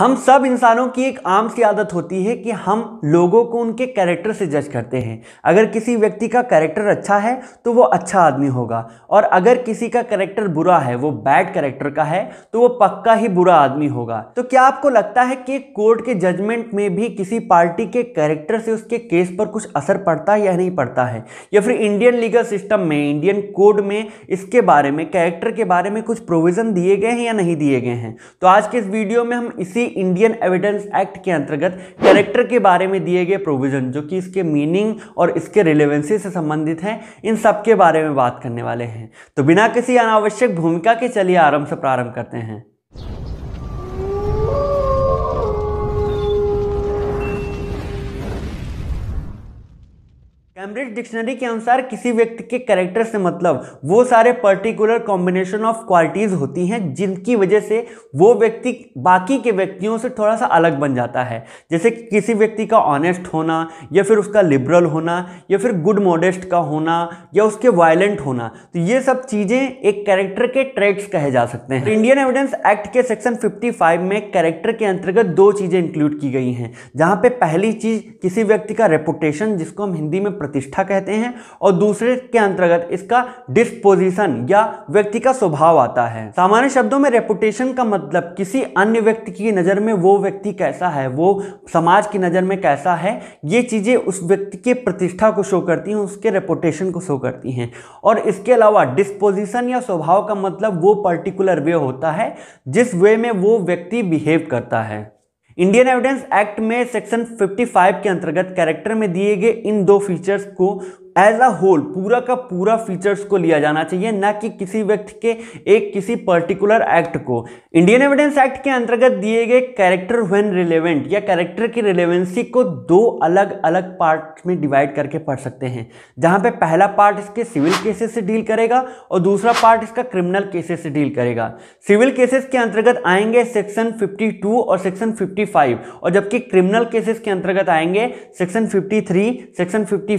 हम सब इंसानों की एक आम सी आदत होती है कि हम लोगों को उनके कैरेक्टर से जज करते हैं अगर किसी व्यक्ति का कैरेक्टर अच्छा है तो वो अच्छा आदमी होगा और अगर किसी का कैरेक्टर बुरा है वो बैड कैरेक्टर का है तो वो पक्का ही बुरा आदमी होगा तो क्या आपको लगता है कि कोर्ट के जजमेंट में भी किसी पार्टी के कैरेक्टर से उसके केस पर कुछ असर पड़ता है या नहीं पड़ता है या फिर इंडियन लीगल सिस्टम में इंडियन कोड में इसके बारे में कैरेक्टर के बारे में कुछ प्रोविज़न दिए गए हैं या नहीं दिए गए हैं तो आज के इस वीडियो में हम इसी इंडियन एविडेंस एक्ट के अंतर्गत कैरेक्टर के बारे में दिए गए प्रोविजन जो कि इसके मीनिंग और इसके रिलेवेंसी से संबंधित हैं इन सब के बारे में बात करने वाले हैं तो बिना किसी अनावश्यक भूमिका के चलिए आरंभ से प्रारंभ करते हैं कैम्ब्रिज डिक्शनरी के अनुसार किसी व्यक्ति के कैरेक्टर से मतलब वो सारे पर्टिकुलर कॉम्बिनेशन ऑफ क्वालिटीज़ होती हैं जिनकी वजह से वो व्यक्ति बाकी के व्यक्तियों से थोड़ा सा अलग बन जाता है जैसे किसी व्यक्ति का ऑनेस्ट होना या फिर उसका लिबरल होना या फिर गुड मॉडेस्ट का होना या उसके वायलेंट होना तो ये सब चीज़ें एक कैरेक्टर के ट्रेट्स कहे जा सकते हैं इंडियन एविडेंस एक्ट के सेक्शन फिफ्टी में कैरेक्टर के अंतर्गत दो चीज़ें इंक्लूड की गई हैं जहाँ पर पहली चीज़ किसी व्यक्ति का रेपुटेशन जिसको हम हिंदी में प्रतिष्ठा कहते हैं और दूसरे के अंतर्गत इसका डिस्पोजिशन या व्यक्ति का स्वभाव आता है सामान्य शब्दों में रेपुटेशन का मतलब किसी अन्य व्यक्ति की नज़र में वो व्यक्ति कैसा है वो समाज की नज़र में कैसा है ये चीज़ें उस व्यक्ति के प्रतिष्ठा को शो करती हैं उसके रेपुटेशन को शो करती हैं और इसके अलावा डिस्पोजिशन या स्वभाव का मतलब वो पर्टिकुलर वे होता है जिस वे में वो व्यक्ति बिहेव करता है इंडियन एविडेंस एक्ट में सेक्शन 55 के अंतर्गत कैरेक्टर में दिए गए इन दो फीचर्स को एज अ होल पूरा का पूरा फीचर्स को लिया जाना चाहिए ना कि किसी व्यक्ति के एक किसी पर्टिकुलर एक्ट को इंडियन एविडेंस एक्ट के अंतर्गत दिए गए कैरेक्टर व्हेन रिलेवेंट या कैरेक्टर की रिलेवेंसी को दो अलग अलग पार्ट में डिवाइड करके पढ़ सकते हैं जहां पे पहला पार्ट इसके सिविल केसेस से डील करेगा और दूसरा पार्ट इसका क्रिमिनल केसेस से डील करेगा सिविल केसेस के अंतर्गत आएंगे सेक्शन फिफ्टी और सेक्शन फिफ्टी और जबकि क्रिमिनल केसेस के अंतर्गत आएंगे सेक्शन फिफ्टी सेक्शन फिफ्टी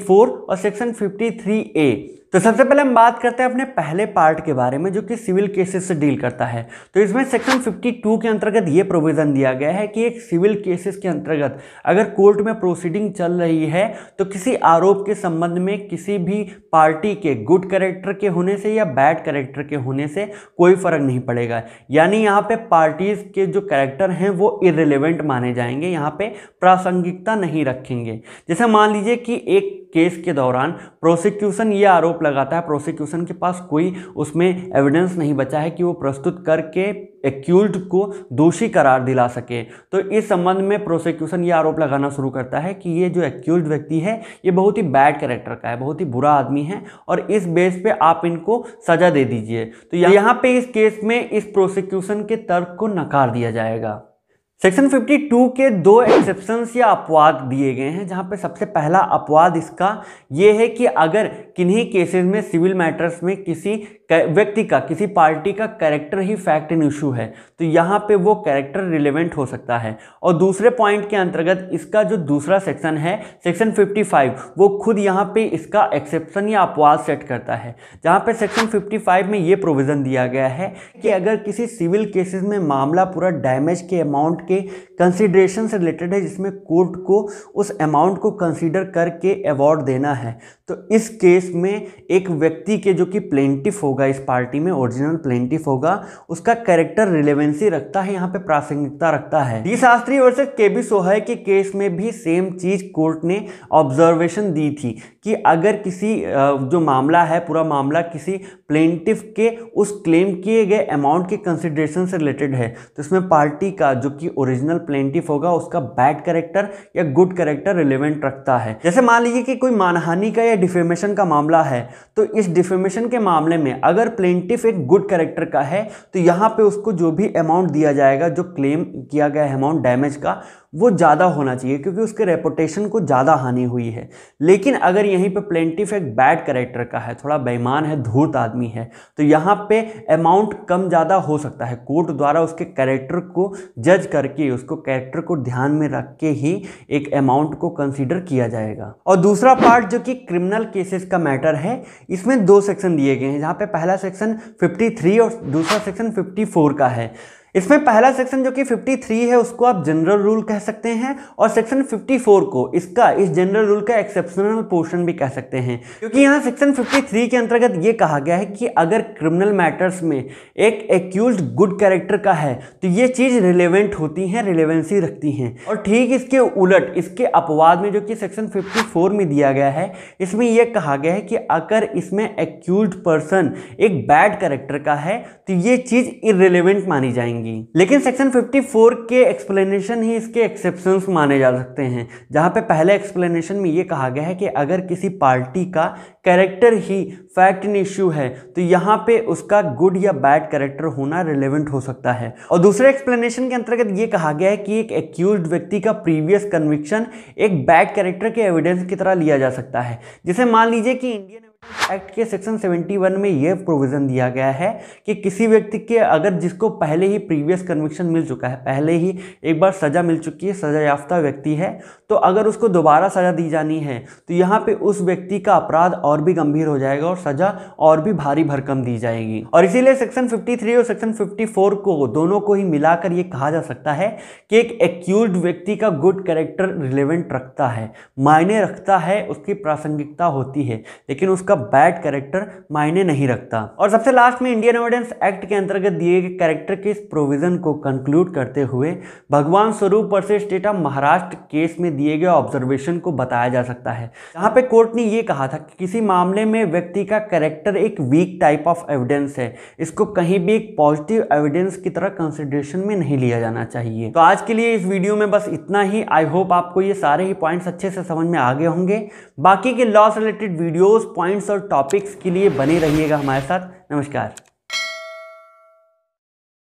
और सेक्शन 153 ए तो सबसे पहले हम बात करते हैं अपने पहले पार्ट के बारे में जो कि सिविल केसेस से डील करता है तो इसमें सेक्शन 52 के अंतर्गत ये प्रोविज़न दिया गया है कि एक सिविल केसेस के अंतर्गत अगर कोर्ट में प्रोसीडिंग चल रही है तो किसी आरोप के संबंध में किसी भी पार्टी के गुड करेक्टर के होने से या बैड करेक्टर के होने से कोई फ़र्क नहीं पड़ेगा यानी यहाँ पर पार्टीज़ के जो करेक्टर हैं वो इरेलीवेंट माने जाएंगे यहाँ पर प्रासंगिकता नहीं रखेंगे जैसे मान लीजिए कि एक केस के दौरान प्रोसिक्यूशन ये आरोप आरोप लगाता है प्रोसिक्यूशन के पास कोई उसमें एविडेंस नहीं बचा है कि वो प्रस्तुत करके एक्यूल्ड को दोषी करार दिला सके तो इस संबंध में प्रोसिक्यूशन ये आरोप लगाना शुरू करता है कि ये जो एक्यूल्ड व्यक्ति है ये बहुत ही बैड कैरेक्टर का है बहुत ही बुरा आदमी है और इस बेस पे आप इनको सजा दे दीजिए तो यहाँ पे इस केस में इस प्रोसिक्यूशन के तर्क को नकार दिया जाएगा सेक्शन 52 के दो एक्सेप्शन या अपवाद दिए गए हैं जहां पे सबसे पहला अपवाद इसका ये है कि अगर किन्हीं केसेस में सिविल मैटर्स में किसी व्यक्ति का किसी पार्टी का कैरेक्टर ही फैक्ट एंड इशू है तो यहाँ पे वो कैरेक्टर रिलेवेंट हो सकता है और दूसरे पॉइंट के अंतर्गत इसका जो दूसरा सेक्शन है सेक्शन 55 वो खुद यहाँ पे इसका एक्सेप्शन या अपवाद सेट करता है जहाँ पे सेक्शन 55 में ये प्रोविज़न दिया गया है कि अगर किसी सिविल केसेस में मामला पूरा डैमेज के अमाउंट के कंसिड्रेशन से रिलेटेड है जिसमें कोर्ट को उस अमाउंट को कंसिडर करके अवार्ड देना है तो इस केस में एक व्यक्ति के जो कि प्लेंटिफ होगा इस पार्टी में ओरिजिनल प्लेंटिफ होगा उसका कैरेक्टर रिलेवेंसी रखता है यहाँ पे प्रासंगिकता रखता है D Shastri versus K B Sohay के केस में भी सेम चीज कोर्ट ने ऑब्जर्वेशन दी थी कि अगर किसी जो मामला है पूरा मामला किसी प्लेंटिव के उस क्लेम किए गए अमाउंट के कंसिडरेशन से रिलेटेड है तो इसमें पार्टी का जो कि ओरिजिनल प्लेंटिव होगा उसका बैड करेक्टर या गुड करेक्टर रिलेवेंट रखता है जैसे मान लीजिए कि कोई मानहानि का या डिफेमेशन का मामला है तो इस डिफेमेशन के मामले में अगर प्लेंटिव एक गुड करेक्टर का है तो यहाँ पर उसको जो भी अमाउंट दिया जाएगा जो क्लेम किया गया है अमाउंट डैमेज का वो ज़्यादा होना चाहिए क्योंकि उसके रेपुटेशन को ज़्यादा हानि हुई है लेकिन अगर यहीं पे प्लेंटिफ एक बैड करेक्टर का है थोड़ा बेईमान है धूर्त आदमी है तो यहाँ पे अमाउंट कम ज़्यादा हो सकता है कोर्ट द्वारा उसके करेक्टर को जज करके उसको कैरेक्टर को ध्यान में रख के ही एक अमाउंट को कंसिडर किया जाएगा और दूसरा पार्ट जो कि क्रिमिनल केसेस का मैटर है इसमें दो सेक्शन दिए गए हैं जहाँ पे पहला सेक्शन फिफ्टी और दूसरा सेक्शन फिफ्टी का है इसमें पहला सेक्शन जो कि 53 है उसको आप जनरल रूल कह सकते हैं और सेक्शन 54 को इसका इस जनरल रूल का एक्सेप्शनल पोर्शन भी कह सकते हैं क्योंकि यहाँ सेक्शन 53 के अंतर्गत ये कहा गया है कि अगर क्रिमिनल मैटर्स में एक एक्यूज गुड कैरेक्टर का है तो ये चीज़ रिलेवेंट होती हैं रिलेवेंसी रखती हैं और ठीक इसके उलट इसके अपवाद में जो कि सेक्शन फिफ्टी में दिया गया है इसमें यह कहा गया है कि अगर इसमें एक्यूज पर्सन एक बैड कैरेक्टर का है तो ये चीज़ इरेलीवेंट मानी जाएंगी जाएंगी लेकिन सेक्शन 54 के एक्सप्लेनेशन ही इसके एक्सेप्शन माने जा सकते हैं जहां पे पहले एक्सप्लेनेशन में ये कहा गया है कि अगर किसी पार्टी का कैरेक्टर ही फैक्ट इन इश्यू है तो यहाँ पे उसका गुड या बैड कैरेक्टर होना रिलेवेंट हो सकता है और दूसरे एक्सप्लेनेशन के अंतर्गत ये कहा गया है कि एक एक्यूज व्यक्ति का प्रीवियस कन्विक्शन एक बैड कैरेक्टर के एविडेंस की तरह लिया जा सकता है जिसे मान लीजिए कि इंडियन एक्ट के सेक्शन 71 में यह प्रोविज़न दिया गया है कि किसी व्यक्ति के अगर जिसको पहले ही प्रीवियस कन्विक्शन मिल चुका है पहले ही एक बार सज़ा मिल चुकी है सज़ा याफ्ता व्यक्ति है तो अगर उसको दोबारा सज़ा दी जानी है तो यहाँ पे उस व्यक्ति का अपराध और भी गंभीर हो जाएगा और सज़ा और भी भारी भरकम दी जाएगी और इसीलिए सेक्शन फिफ्टी और सेक्शन फिफ्टी को दोनों को ही मिलाकर ये कहा जा सकता है कि एक एक्यूज व्यक्ति का गुड कैरेक्टर रिलेवेंट रखता है मायने रखता है उसकी प्रासंगिकता होती है लेकिन उसका उसका बैड कैरेक्टर मायने नहीं रखता और सबसे लास्ट में इंडियन एविडेंस एक्ट के अंतर्गत दिए गए कैरेक्टर के इस प्रोविजन को कंक्लूड करते हुए Bhagwan Swaroop versus state of Maharashtra case में दिए गए ऑब्जर्वेशन को बताया जा सकता है यहाँ पे कोर्ट ने ये कहा था कि किसी मामले में व्यक्ति का कैरेक्टर एक वीक टाइप ऑफ एविडेंस है इसको कहीं भी एक पॉजिटिव एविडेंस की तरह कंसिडरेशन में नहीं लिया जाना चाहिए तो आज के लिए इस वीडियो में बस इतना ही आई होप आपको ये सारे ही पॉइंट्स अच्छे से समझ में आ गए होंगे बाकी के laws related videos point points और टॉपिक्स के लिए बने रहिएगा हमारे साथ नमस्कार